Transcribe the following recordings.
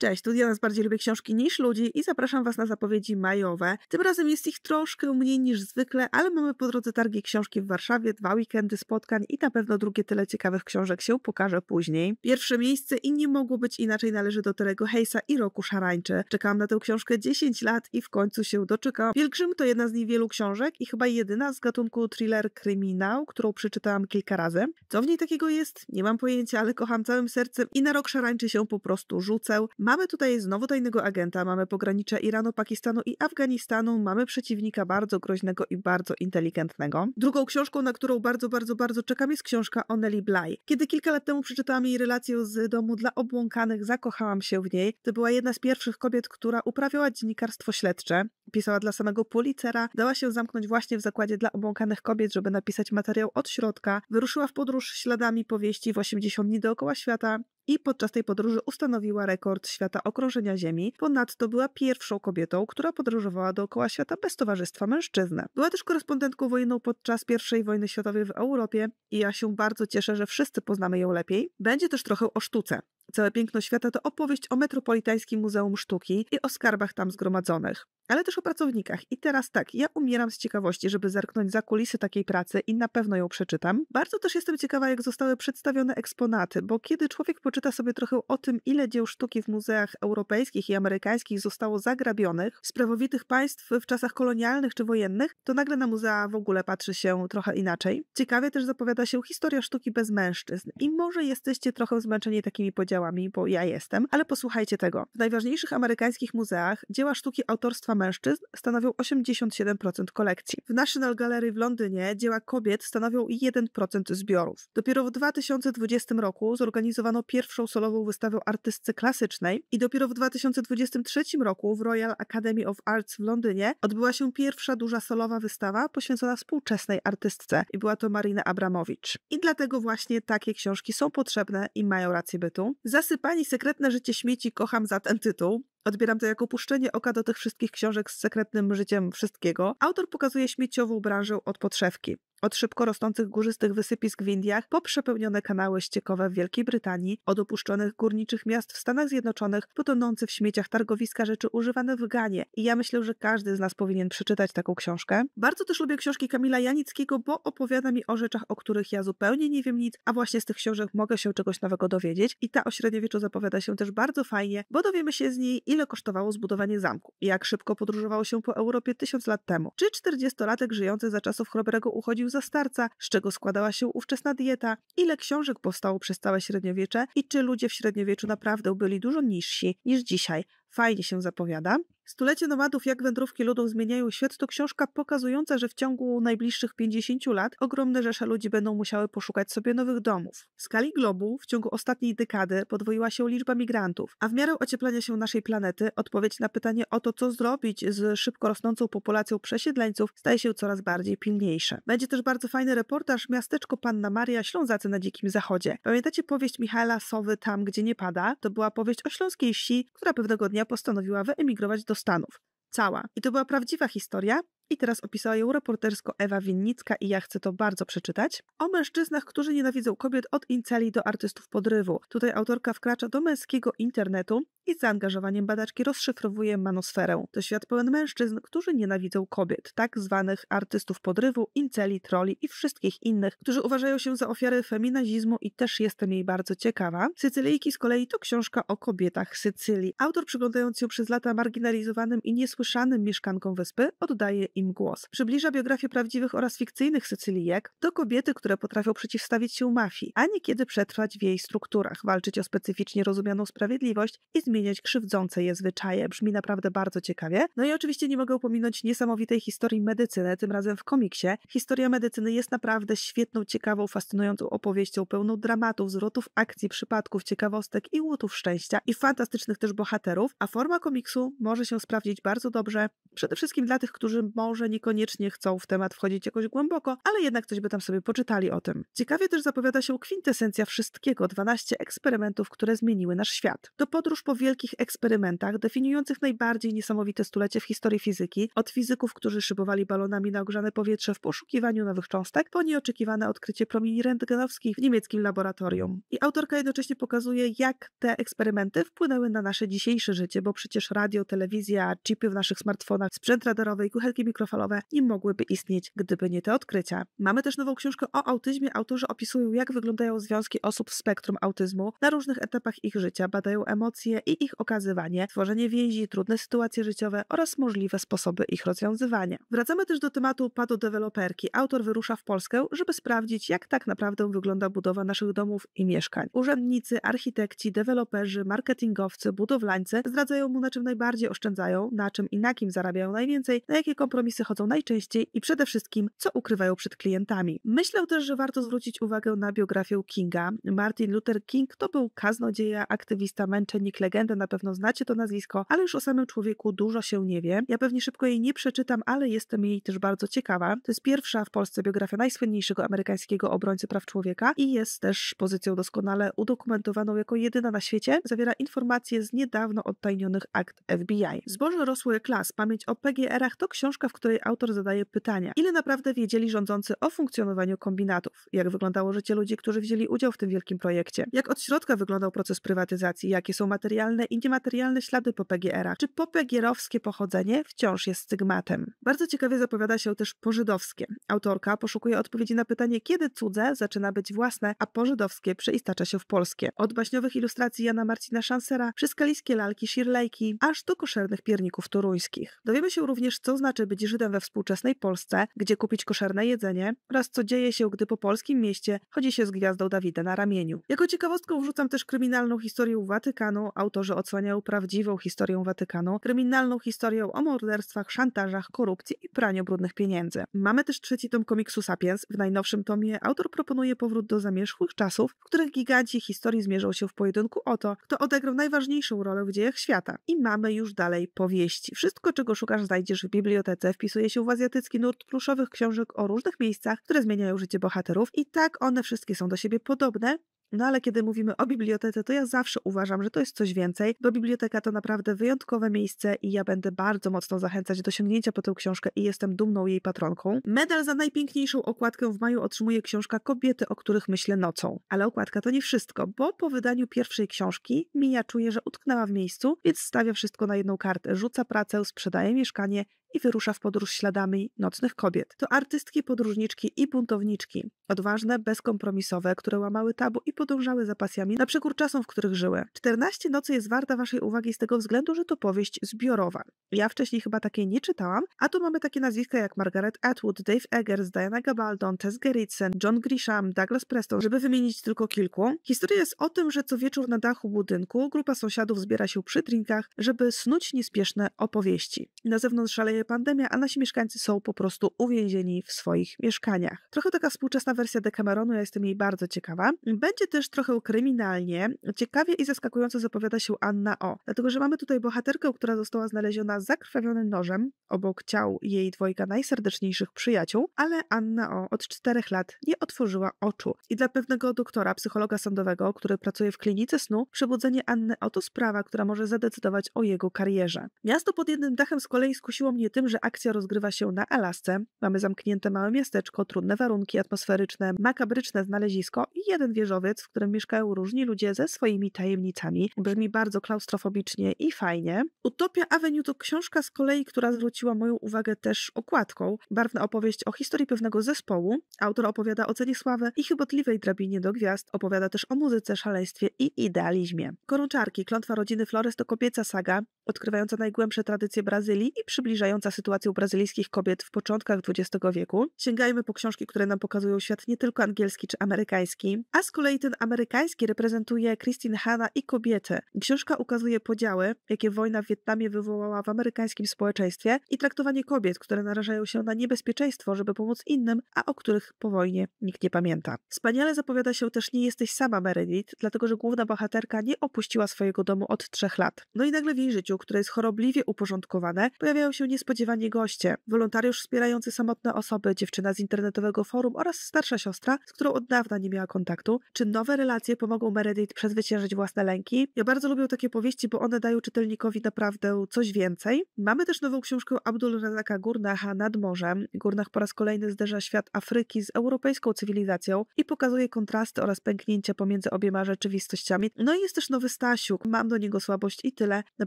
Cześć, tu Diana z Bardziej Lubię Książki niż Ludzi i zapraszam Was na zapowiedzi majowe. Tym razem jest ich troszkę mniej niż zwykle, ale mamy po drodze targi książki w Warszawie, dwa weekendy spotkań i na pewno drugie tyle ciekawych książek się pokaże później. Pierwsze miejsce i nie mogło być inaczej należy do Terego Hejsa i Roku Szarańczy. Czekałam na tę książkę 10 lat i w końcu się doczekałam. Pielgrzym to jedna z niewielu książek i chyba jedyna z gatunku thriller kryminał, którą przeczytałam kilka razy. Co w niej takiego jest? Nie mam pojęcia, ale kocham całym sercem i na Rok Szarańczy się po prostu rzucę. Mamy tutaj znowu tajnego agenta, mamy pogranicze Iranu, Pakistanu i Afganistanu, mamy przeciwnika bardzo groźnego i bardzo inteligentnego. Drugą książką, na którą bardzo, bardzo, bardzo czekam jest książka o Nelly Bly. Kiedy kilka lat temu przeczytałam jej relację z domu dla obłąkanych, zakochałam się w niej. To była jedna z pierwszych kobiet, która uprawiała dziennikarstwo śledcze. Pisała dla samego policera, dała się zamknąć właśnie w zakładzie dla obłąkanych kobiet, żeby napisać materiał od środka. Wyruszyła w podróż śladami powieści w 80 dni dookoła świata i podczas tej podróży ustanowiła rekord świata okrążenia Ziemi. Ponadto była pierwszą kobietą, która podróżowała dookoła świata bez towarzystwa mężczyzny. Była też korespondentką wojenną podczas I wojny światowej w Europie i ja się bardzo cieszę, że wszyscy poznamy ją lepiej. Będzie też trochę o sztuce. Całe piękno świata to opowieść o Metropolitańskim Muzeum Sztuki i o skarbach tam zgromadzonych, ale też o pracownikach. I teraz tak, ja umieram z ciekawości, żeby zerknąć za kulisy takiej pracy i na pewno ją przeczytam. Bardzo też jestem ciekawa, jak zostały przedstawione eksponaty, bo kiedy człowiek poczyta sobie trochę o tym, ile dzieł sztuki w muzeach europejskich i amerykańskich zostało zagrabionych, sprawowitych państw w czasach kolonialnych czy wojennych, to nagle na muzea w ogóle patrzy się trochę inaczej. Ciekawie też zapowiada się historia sztuki bez mężczyzn i może jesteście trochę zmęczeni takimi podziałami bo ja jestem, ale posłuchajcie tego. W najważniejszych amerykańskich muzeach dzieła sztuki autorstwa mężczyzn stanowią 87% kolekcji. W National Gallery w Londynie dzieła kobiet stanowią 1% zbiorów. Dopiero w 2020 roku zorganizowano pierwszą solową wystawę artystce klasycznej i dopiero w 2023 roku w Royal Academy of Arts w Londynie odbyła się pierwsza duża solowa wystawa poświęcona współczesnej artystce i była to Marina Abramowicz. I dlatego właśnie takie książki są potrzebne i mają rację bytu. Zasypani sekretne życie śmieci kocham za ten tytuł. Odbieram to jako puszczenie oka do tych wszystkich książek z sekretnym życiem wszystkiego. Autor pokazuje śmieciową branżę od podszewki. Od szybko rosnących górzystych wysypisk w Indiach, po przepełnione kanały ściekowe w Wielkiej Brytanii, od opuszczonych górniczych miast w Stanach Zjednoczonych, po w śmieciach targowiska rzeczy używane w Ganie. I ja myślę, że każdy z nas powinien przeczytać taką książkę. Bardzo też lubię książki Kamila Janickiego, bo opowiada mi o rzeczach, o których ja zupełnie nie wiem nic, a właśnie z tych książek mogę się czegoś nowego dowiedzieć. I ta o średniowieczu zapowiada się też bardzo fajnie, bo dowiemy się z niej, ile kosztowało zbudowanie zamku, jak szybko podróżowało się po Europie tysiąc lat temu, czy 40-latek żyjący za czasów Chrobrego uchodził uchodził za starca, z czego składała się ówczesna dieta, ile książek powstało przez całe średniowiecze i czy ludzie w średniowieczu naprawdę byli dużo niżsi niż dzisiaj. Fajnie się zapowiada. Stulecie nomadów, jak wędrówki ludów zmieniają świat, to książka pokazująca, że w ciągu najbliższych 50 lat ogromne rzesze ludzi będą musiały poszukać sobie nowych domów. W skali globu w ciągu ostatniej dekady podwoiła się liczba migrantów, a w miarę ocieplania się naszej planety odpowiedź na pytanie o to, co zrobić z szybko rosnącą populacją przesiedleńców staje się coraz bardziej pilniejsze. Będzie też bardzo fajny reportaż Miasteczko Panna Maria Ślązacy na Dzikim Zachodzie. Pamiętacie powieść Michaela Sowy Tam, gdzie nie pada? To była powieść o śląskiej wsi, która pewnego dnia postanowiła wyemigrować do Stanów. Cała. I to była prawdziwa historia, i teraz opisała ją reportersko Ewa Winnicka i ja chcę to bardzo przeczytać. O mężczyznach, którzy nienawidzą kobiet od inceli do artystów podrywu. Tutaj autorka wkracza do męskiego internetu, i z zaangażowaniem badaczki rozszyfrowuje manosferę. To świat pełen mężczyzn, którzy nienawidzą kobiet, tak zwanych artystów podrywu, inceli, troli i wszystkich innych, którzy uważają się za ofiary feminazizmu i też jestem jej bardzo ciekawa. Sycylijki z kolei to książka o kobietach Sycylii. Autor przyglądając się przez lata marginalizowanym i niesłyszanym mieszkankom wyspy, oddaje im głos. Przybliża biografię prawdziwych oraz fikcyjnych Sycylijek do kobiety, które potrafią przeciwstawić się mafii, a niekiedy przetrwać w jej strukturach, walczyć o specyficznie rozumianą sprawiedliwość i zmienić zmieniać krzywdzące je zwyczaje. Brzmi naprawdę bardzo ciekawie. No i oczywiście nie mogę pominąć niesamowitej historii medycyny, tym razem w komiksie. Historia medycyny jest naprawdę świetną, ciekawą, fascynującą opowieścią, pełną dramatów, zwrotów akcji, przypadków, ciekawostek i łutów szczęścia i fantastycznych też bohaterów, a forma komiksu może się sprawdzić bardzo dobrze, przede wszystkim dla tych, którzy może niekoniecznie chcą w temat wchodzić jakoś głęboko, ale jednak coś by tam sobie poczytali o tym. Ciekawie też zapowiada się kwintesencja wszystkiego, 12 eksperymentów, które zmieniły nasz świat. To podróż po wielu wielkich eksperymentach definiujących najbardziej niesamowite stulecie w historii fizyki, od fizyków, którzy szybowali balonami na ogrzane powietrze w poszukiwaniu nowych cząstek, po nieoczekiwane odkrycie promieni rentgenowskich w niemieckim laboratorium. I autorka jednocześnie pokazuje, jak te eksperymenty wpłynęły na nasze dzisiejsze życie, bo przecież radio, telewizja, chipy w naszych smartfonach, sprzęt radarowy i kuchelki mikrofalowe nie mogłyby istnieć, gdyby nie te odkrycia. Mamy też nową książkę o autyzmie. Autorzy opisują, jak wyglądają związki osób z spektrum autyzmu na różnych etapach ich życia, badają emocje i ich okazywanie, tworzenie więzi, trudne sytuacje życiowe oraz możliwe sposoby ich rozwiązywania. Wracamy też do tematu padu deweloperki. Autor wyrusza w Polskę, żeby sprawdzić, jak tak naprawdę wygląda budowa naszych domów i mieszkań. Urzędnicy, architekci, deweloperzy, marketingowcy, budowlańcy zdradzają mu, na czym najbardziej oszczędzają, na czym i na kim zarabiają najwięcej, na jakie kompromisy chodzą najczęściej i przede wszystkim, co ukrywają przed klientami. Myślę też, że warto zwrócić uwagę na biografię Kinga. Martin Luther King to był kaznodzieja, aktywista, męczennik, legenda legendę, na pewno znacie to nazwisko, ale już o samym człowieku dużo się nie wie. Ja pewnie szybko jej nie przeczytam, ale jestem jej też bardzo ciekawa. To jest pierwsza w Polsce biografia najsłynniejszego amerykańskiego obrońcy praw człowieka i jest też pozycją doskonale udokumentowaną jako jedyna na świecie. Zawiera informacje z niedawno odtajnionych akt FBI. Zboże rosły klas, pamięć o PGR-ach to książka, w której autor zadaje pytania. Ile naprawdę wiedzieli rządzący o funkcjonowaniu kombinatów? Jak wyglądało życie ludzi, którzy wzięli udział w tym wielkim projekcie? Jak od środka wyglądał proces prywatyzacji? Jakie są materiały materialne i niematerialne ślady po PGR-ach, czy popegierowskie pochodzenie wciąż jest stygmatem. Bardzo ciekawie zapowiada się też pożydowskie. Autorka poszukuje odpowiedzi na pytanie, kiedy cudze zaczyna być własne, a pożydowskie przeistacza się w polskie. Od baśniowych ilustracji Jana Marcina Szansera, przez kaliskie lalki Shirleyki, aż do koszernych pierników toruńskich. Dowiemy się również, co znaczy być Żydem we współczesnej Polsce, gdzie kupić koszerne jedzenie oraz co dzieje się, gdy po polskim mieście chodzi się z gwiazdą Dawida na ramieniu. Jako ciekawostkę wrzucam też kryminalną historię Watykanu, autor Prokuratorzy odsłaniają prawdziwą historię Watykanu, kryminalną historię o morderstwach, szantażach, korupcji i praniu brudnych pieniędzy. Mamy też trzeci tom komiksu Sapiens. W najnowszym tomie autor proponuje powrót do zamierzchłych czasów, w których giganci historii zmierzą się w pojedynku o to, kto odegrał najważniejszą rolę w dziejach świata. I mamy już dalej powieści. Wszystko, czego szukasz, znajdziesz w bibliotece, wpisuje się w azjatycki nurt pluszowych książek o różnych miejscach, które zmieniają życie bohaterów i tak one wszystkie są do siebie podobne, no ale kiedy mówimy o bibliotece, to ja zawsze uważam, że to jest coś więcej, bo biblioteka to naprawdę wyjątkowe miejsce i ja będę bardzo mocno zachęcać do sięgnięcia po tę książkę i jestem dumną jej patronką. Medal za najpiękniejszą okładkę w maju otrzymuje książka Kobiety, o których myślę nocą. Ale okładka to nie wszystko, bo po wydaniu pierwszej książki Mija czuje, że utknęła w miejscu, więc stawia wszystko na jedną kartę, rzuca pracę, sprzedaje mieszkanie i wyrusza w podróż śladami nocnych kobiet. To artystki, podróżniczki i buntowniczki. Odważne, bezkompromisowe, które łamały tabu i podążały za pasjami na przekór czasom, w których żyły. 14 nocy jest warta waszej uwagi z tego względu, że to powieść zbiorowa. Ja wcześniej chyba takiej nie czytałam, a tu mamy takie nazwiska jak Margaret Atwood, Dave Eggers, Diana Gabaldon, Tess Gerritsen, John Grisham, Douglas Preston, żeby wymienić tylko kilku. Historia jest o tym, że co wieczór na dachu budynku grupa sąsiadów zbiera się przy drinkach, żeby snuć niespieszne opowieści. Na zewnątrz szaleje Y, pandemia, a nasi mieszkańcy są po prostu uwięzieni w swoich mieszkaniach. Trochę taka współczesna wersja Decameronu, ja jestem jej bardzo ciekawa. Będzie też trochę kryminalnie. Ciekawie i zaskakująco zapowiada się Anna O. Dlatego, że mamy tutaj bohaterkę, która została znaleziona zakrwawionym nożem obok ciał jej dwojga najserdeczniejszych przyjaciół, ale Anna O od czterech lat nie otworzyła oczu. I dla pewnego doktora, psychologa sądowego, który pracuje w klinice snu, przebudzenie Anny O to sprawa, która może zadecydować o jego karierze. Miasto pod jednym dachem z kolei skusiło mnie tym, że akcja rozgrywa się na Alasce. Mamy zamknięte małe miasteczko, trudne warunki atmosferyczne, makabryczne znalezisko i jeden wieżowiec, w którym mieszkają różni ludzie ze swoimi tajemnicami. Brzmi bardzo klaustrofobicznie i fajnie. Utopia Avenue to książka z kolei, która zwróci zwróciła moją uwagę też okładką. Barwna opowieść o historii pewnego zespołu. Autor opowiada o sławy i chybotliwej drabinie do gwiazd. Opowiada też o muzyce, szaleństwie i idealizmie. Korączarki, klątwa rodziny Flores to kobieca saga, odkrywająca najgłębsze tradycje Brazylii i przybliżająca sytuację brazylijskich kobiet w początkach XX wieku. Sięgajmy po książki, które nam pokazują świat nie tylko angielski czy amerykański, a z kolei ten amerykański reprezentuje Christine Hanna i kobiety. Książka ukazuje podziały, jakie wojna w Wietnamie wywołała w amerykańskim społeczeństwie, i traktowanie kobiet, które narażają się na niebezpieczeństwo, żeby pomóc innym, a o których po wojnie nikt nie pamięta. Wspaniale zapowiada się też Nie jesteś sama Meredith, dlatego że główna bohaterka nie opuściła swojego domu od trzech lat. No i nagle w jej życiu, które jest chorobliwie uporządkowane, pojawiają się niespodziewanie goście. Wolontariusz wspierający samotne osoby, dziewczyna z internetowego forum oraz starsza siostra, z którą od dawna nie miała kontaktu. Czy nowe relacje pomogą Meredith przezwyciężyć własne lęki? Ja bardzo lubię takie powieści, bo one dają czytelnikowi naprawdę coś więcej. Mamy też nową książkę położeniu Abdul-Razaka Gurnacha nad morzem, Gurnach po raz kolejny zderza świat Afryki z europejską cywilizacją i pokazuje kontrasty oraz pęknięcia pomiędzy obiema rzeczywistościami. No i jest też nowy Stasiuk, mam do niego słabość i tyle. Na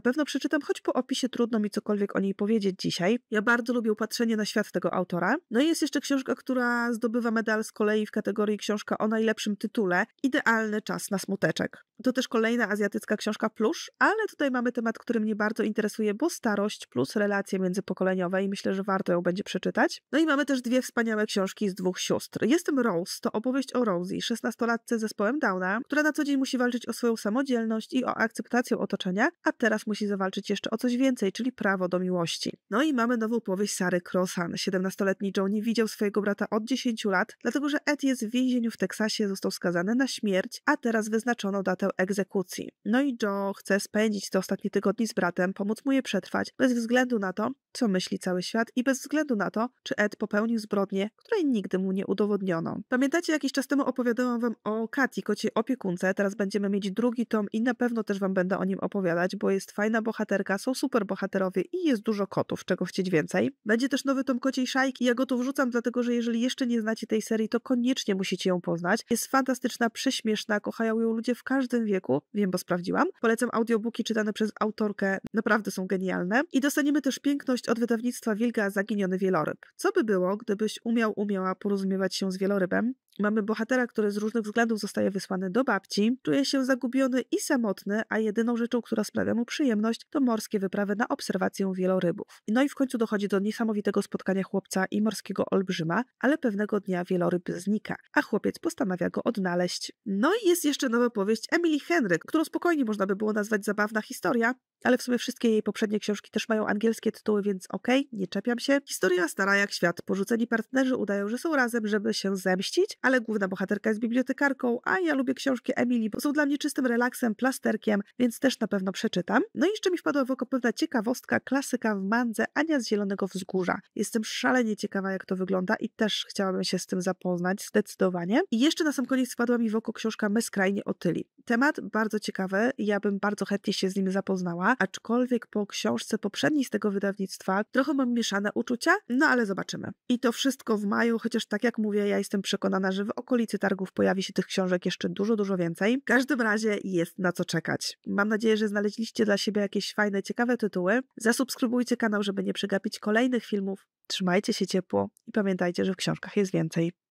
pewno przeczytam, choć po opisie trudno mi cokolwiek o niej powiedzieć dzisiaj. Ja bardzo lubię patrzenie na świat tego autora. No i jest jeszcze książka, która zdobywa medal z kolei w kategorii książka o najlepszym tytule. Idealny czas na smuteczek. To też kolejna azjatycka książka Plusz, ale tutaj mamy temat, który mnie bardzo interesuje, bo starość plus relacje międzypokoleniowe i myślę, że warto ją będzie przeczytać. No i mamy też dwie wspaniałe książki z dwóch sióstr. Jestem Rose, to opowieść o Rosie, szesnastolatce z zespołem Downa, która na co dzień musi walczyć o swoją samodzielność i o akceptację otoczenia, a teraz musi zawalczyć jeszcze o coś więcej, czyli prawo do miłości. No i mamy nową powieść Sary Crossan. 17-letni Joe nie widział swojego brata od 10 lat, dlatego że Ed jest w więzieniu w Teksasie, został skazany na śmierć, a teraz wyznaczono datę egzekucji. No i Joe chce spędzić te ostatnie tygodnie z bratem, pomóc mu je przetrwać, bez względu na to, co myśli cały świat i bez względu na to, czy Ed popełnił zbrodnię, której nigdy mu nie udowodniono. Pamiętacie, jakiś czas temu opowiadałam wam o Kati, kociej opiekunce, teraz będziemy mieć drugi tom i na pewno też wam będę o nim opowiadać, bo jest fajna bohaterka, są super bohaterowie i jest dużo kotów, czego chcieć więcej. Będzie też nowy tom kociej szajki, ja go tu wrzucam, dlatego że jeżeli jeszcze nie znacie tej serii, to koniecznie musicie ją poznać. Jest fantastyczna, prześmieszna, kochają ją ludzie w każdym wieku, wiem, bo sprawdziłam. Polecam audiobooki czytane przez autorkę, naprawdę są genialne. I dostaniemy też piękność Wiadomość od wydawnictwa Wilga Zaginiony Wieloryb. Co by było, gdybyś umiał, umiała porozumiewać się z wielorybem, Mamy bohatera, który z różnych względów zostaje wysłany do babci, czuje się zagubiony i samotny, a jedyną rzeczą, która sprawia mu przyjemność, to morskie wyprawy na obserwację wielorybów. No i w końcu dochodzi do niesamowitego spotkania chłopca i morskiego olbrzyma, ale pewnego dnia wieloryb znika, a chłopiec postanawia go odnaleźć. No i jest jeszcze nowa powieść Emily Henryk, którą spokojnie można by było nazwać zabawna historia, ale w sumie wszystkie jej poprzednie książki też mają angielskie tytuły, więc okej, okay, nie czepiam się. Historia stara jak świat. Porzuceni partnerzy udają, że są razem, żeby się zemścić, ale główna bohaterka jest bibliotekarką, a ja lubię książki Emily, bo są dla mnie czystym relaksem, plasterkiem, więc też na pewno przeczytam. No i jeszcze mi wpadła w oko pewna ciekawostka, klasyka w mandze Ania z Zielonego Wzgórza. Jestem szalenie ciekawa, jak to wygląda i też chciałabym się z tym zapoznać, zdecydowanie. I jeszcze na sam koniec wpadła mi w oko książka My skrajnie otyli. Temat bardzo ciekawy, ja bym bardzo chętnie się z nim zapoznała, aczkolwiek po książce poprzedniej z tego wydawnictwa trochę mam mieszane uczucia, no ale zobaczymy. I to wszystko w maju, chociaż tak jak mówię, ja jestem przekonana, że w okolicy targów pojawi się tych książek jeszcze dużo, dużo więcej. W każdym razie jest na co czekać. Mam nadzieję, że znaleźliście dla siebie jakieś fajne, ciekawe tytuły. Zasubskrybujcie kanał, żeby nie przegapić kolejnych filmów. Trzymajcie się ciepło i pamiętajcie, że w książkach jest więcej.